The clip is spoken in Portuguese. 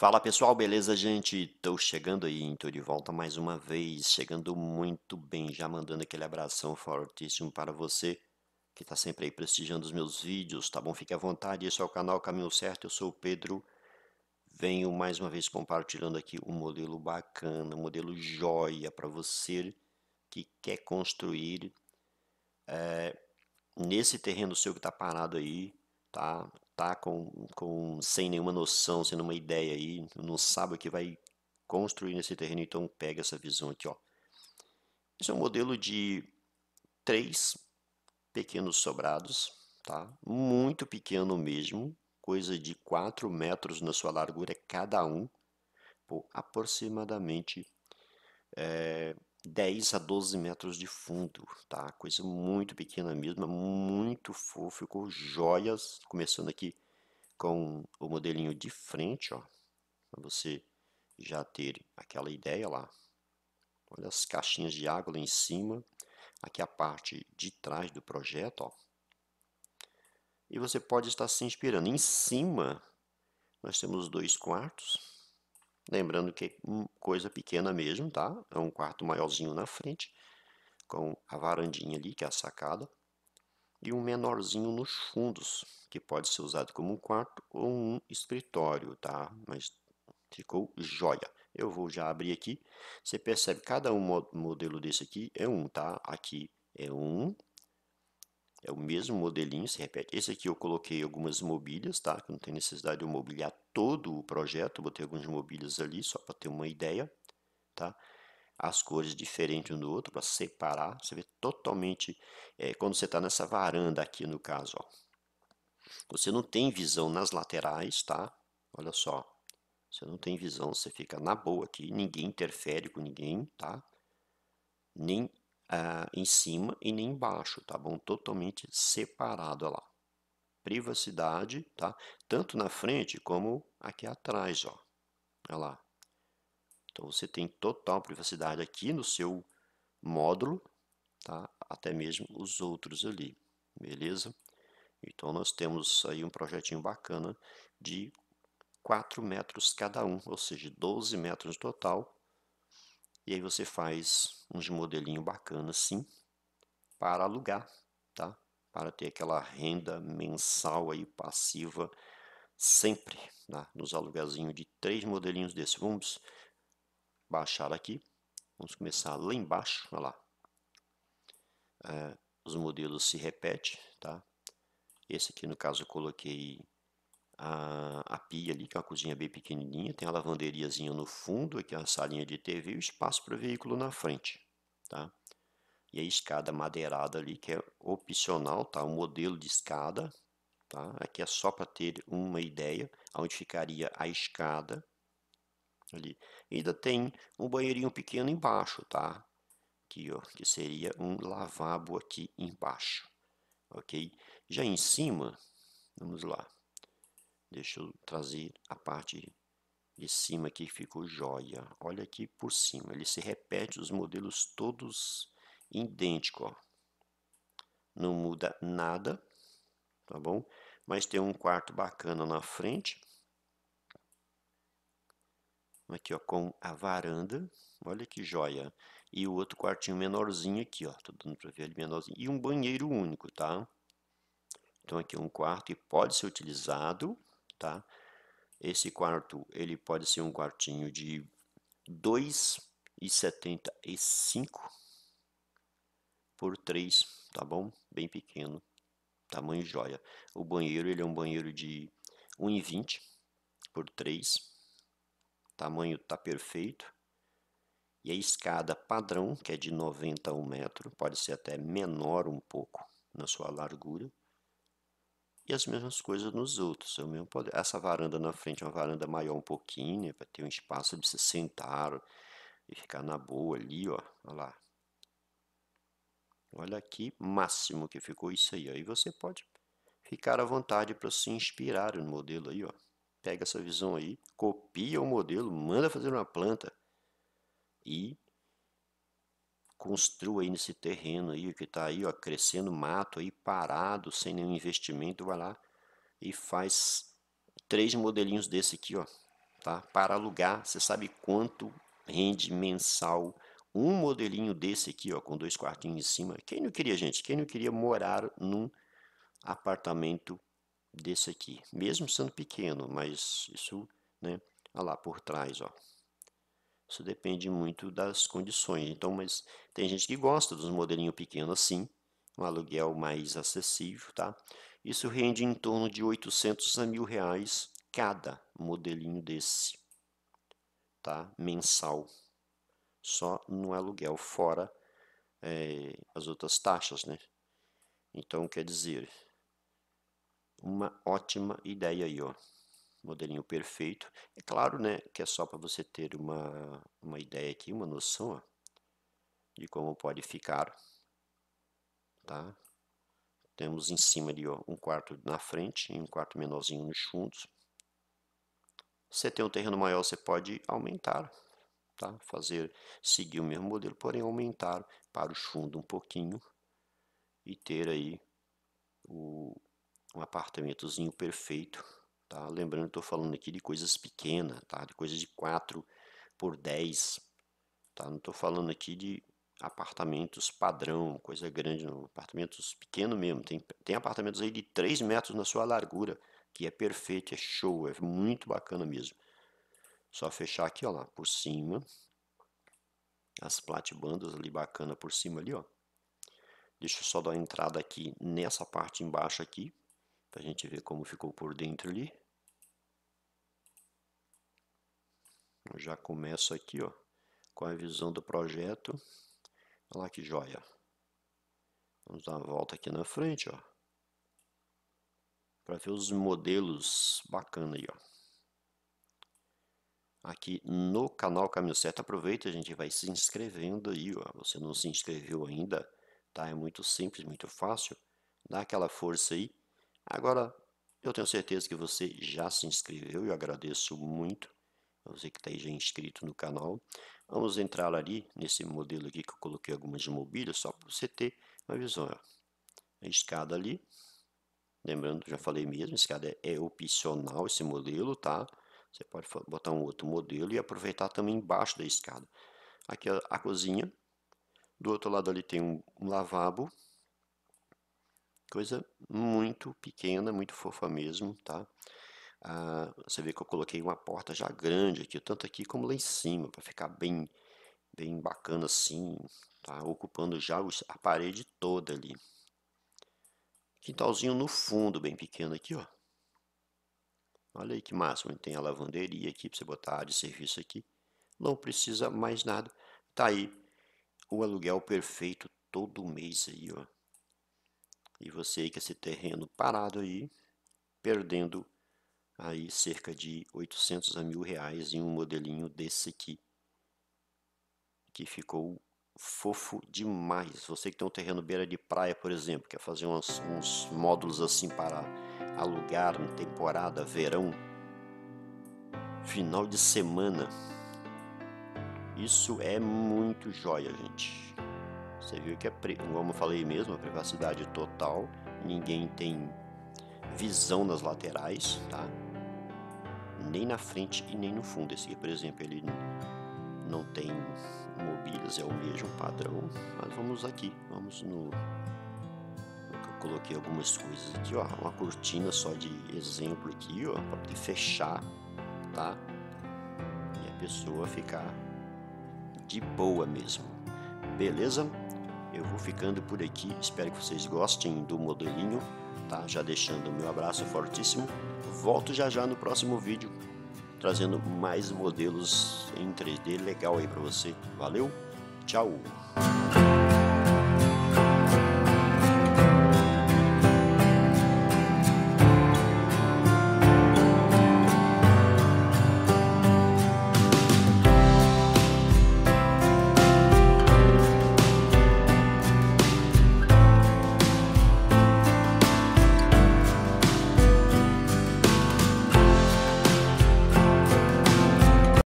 Fala pessoal, beleza gente? Tô chegando aí, estou de volta mais uma vez, chegando muito bem, já mandando aquele abração fortíssimo para você que está sempre aí prestigiando os meus vídeos, tá bom? Fique à vontade, esse é o canal Caminho Certo, eu sou o Pedro, venho mais uma vez compartilhando aqui um modelo bacana, um modelo joia para você que quer construir é, nesse terreno seu que está parado aí, tá? tá com, com, sem nenhuma noção, sem nenhuma ideia aí, não sabe o que vai construir nesse terreno, então pega essa visão aqui, ó. Esse é um modelo de três pequenos sobrados, tá? Muito pequeno mesmo, coisa de 4 metros na sua largura cada um, por aproximadamente é, 10 a 12 metros de fundo, tá? Coisa muito pequena mesmo, muito fofo, ficou joias. Começando aqui com o modelinho de frente, ó, para você já ter aquela ideia lá. Olha as caixinhas de água lá em cima, aqui a parte de trás do projeto, ó. E você pode estar se inspirando. Em cima, nós temos dois quartos, Lembrando que é coisa pequena mesmo, tá? É um quarto maiorzinho na frente, com a varandinha ali, que é a sacada, e um menorzinho nos fundos, que pode ser usado como um quarto ou um escritório, tá? Mas ficou joia. Eu vou já abrir aqui. Você percebe, cada um modelo desse aqui é um, tá? Aqui é um, é o mesmo modelinho, se repete. Esse aqui eu coloquei algumas mobílias, tá? Que não tem necessidade de eu mobiliar todo o projeto. botei algumas mobílias ali, só para ter uma ideia, tá? As cores diferentes um do outro, para separar. Você vê totalmente... É, quando você está nessa varanda aqui, no caso, ó. Você não tem visão nas laterais, tá? Olha só. Você não tem visão, você fica na boa aqui. Ninguém interfere com ninguém, tá? Nem ah, em cima e nem embaixo, tá bom? Totalmente separado, olha lá. Privacidade, tá? Tanto na frente como aqui atrás, ó. Olha lá. Então você tem total privacidade aqui no seu módulo, tá? Até mesmo os outros ali, beleza? Então nós temos aí um projetinho bacana de 4 metros cada um, ou seja, 12 metros no total, e aí você faz uns modelinhos bacanas assim para alugar, tá? Para ter aquela renda mensal aí passiva sempre, tá? nos alugazinhos de três modelinhos desse. Vamos baixar aqui. Vamos começar lá embaixo, olha lá. É, os modelos se repetem, tá? Esse aqui, no caso, eu coloquei a, a pia ali, que é uma cozinha bem pequenininha, tem a lavanderiazinha no fundo, aqui é a salinha de TV e o espaço para veículo na frente, tá? E a escada madeirada ali, que é opcional, tá? O modelo de escada, tá? Aqui é só para ter uma ideia aonde ficaria a escada ali. ainda tem um banheirinho pequeno embaixo, tá? Aqui, ó, que seria um lavabo aqui embaixo, ok? Já em cima, vamos lá, Deixa eu trazer a parte de cima aqui que ficou joia. Olha aqui por cima, ele se repete os modelos todos idênticos, Não muda nada, tá bom? Mas tem um quarto bacana na frente. Aqui, ó, com a varanda. Olha que joia. E o outro quartinho menorzinho aqui, ó. Tô dando pra ver ali menorzinho. E um banheiro único, tá? Então, aqui é um quarto que pode ser utilizado tá? Esse quarto, ele pode ser um quartinho de 2,75 por 3, tá bom? Bem pequeno, tamanho joia. O banheiro, ele é um banheiro de 1,20 por 3, tamanho tá perfeito. E a escada padrão, que é de 90 a 1 metro, pode ser até menor um pouco na sua largura e as mesmas coisas nos outros. É o mesmo poder. Essa varanda na frente é uma varanda maior um pouquinho, né, para ter um espaço de se sentar e ficar na boa ali, ó. Olha lá. Olha aqui, máximo que ficou isso aí. Aí você pode ficar à vontade para se inspirar no modelo aí, ó. Pega essa visão aí, copia o modelo, manda fazer uma planta e construa aí nesse terreno aí, que está aí, ó, crescendo mato aí, parado, sem nenhum investimento, vai lá e faz três modelinhos desse aqui, ó, tá? Para alugar, você sabe quanto rende mensal um modelinho desse aqui, ó, com dois quartinhos em cima. Quem não queria, gente? Quem não queria morar num apartamento desse aqui? Mesmo sendo pequeno, mas isso, né? Olha lá por trás, ó. Isso depende muito das condições. Então, mas tem gente que gosta dos modelinhos pequenos assim, um aluguel mais acessível, tá? Isso rende em torno de 800 a mil reais cada modelinho desse, tá? Mensal, só no aluguel, fora é, as outras taxas, né? Então, quer dizer, uma ótima ideia aí, ó modelinho perfeito. É claro né, que é só para você ter uma, uma ideia aqui, uma noção ó, de como pode ficar. Tá? Temos em cima ali ó, um quarto na frente e um quarto menorzinho nos fundos. Você tem um terreno maior, você pode aumentar, tá? fazer seguir o mesmo modelo, porém aumentar para o fundo um pouquinho e ter aí o, um apartamentozinho perfeito Tá? Lembrando que estou falando aqui de coisas pequenas, tá? de coisas de 4 por 10. Tá? Não estou falando aqui de apartamentos padrão, coisa grande, não. Apartamentos pequenos mesmo. Tem, tem apartamentos aí de 3 metros na sua largura, que é perfeito, é show, é muito bacana mesmo. Só fechar aqui, ó lá, por cima. As platebandas ali bacana por cima ali, ó. Deixa eu só dar uma entrada aqui nessa parte embaixo aqui, pra gente ver como ficou por dentro ali. Eu já começo aqui ó, com a visão do projeto. Olha lá que joia. Vamos dar uma volta aqui na frente, ó. Para ver os modelos bacana aí, ó aqui no canal Caminho Certo. Aproveita, a gente vai se inscrevendo aí. Ó. Você não se inscreveu ainda, tá? É muito simples, muito fácil. Dá aquela força aí. Agora, eu tenho certeza que você já se inscreveu e agradeço muito você que está aí já inscrito no canal. Vamos entrar ali nesse modelo aqui que eu coloquei algumas mobílias, só para você ter uma visão. Ó. A escada ali, lembrando, já falei mesmo, a escada é, é opcional esse modelo, tá? Você pode botar um outro modelo e aproveitar também embaixo da escada. Aqui a, a cozinha, do outro lado ali tem um, um lavabo, coisa muito pequena, muito fofa mesmo, tá? Ah, você vê que eu coloquei uma porta já grande aqui, tanto aqui como lá em cima, para ficar bem, bem bacana assim, tá? ocupando já a parede toda ali. Quintalzinho no fundo, bem pequeno aqui, ó. Olha aí que onde tem a lavanderia aqui para você botar de serviço aqui. Não precisa mais nada. Tá aí o aluguel perfeito todo mês aí, ó. E você aí com esse terreno parado aí, perdendo aí cerca de 800 a mil reais em um modelinho desse aqui, que ficou fofo demais. Você que tem um terreno beira de praia, por exemplo, quer fazer uns, uns módulos assim para alugar na temporada, verão, final de semana. Isso é muito joia, gente. Você viu que, é, como eu falei mesmo, a privacidade total, ninguém tem visão nas laterais, tá? nem na frente e nem no fundo. Esse aqui, por exemplo, ele não tem mobílias, é o mesmo padrão, mas vamos aqui, vamos no... Eu coloquei algumas coisas aqui, ó, uma cortina só de exemplo aqui, ó, para poder fechar, tá? E a pessoa ficar de boa mesmo, beleza? Eu vou ficando por aqui, espero que vocês gostem do modelinho tá? Já deixando o meu abraço fortíssimo. Volto já já no próximo vídeo trazendo mais modelos em 3D legal aí para você. Valeu, tchau!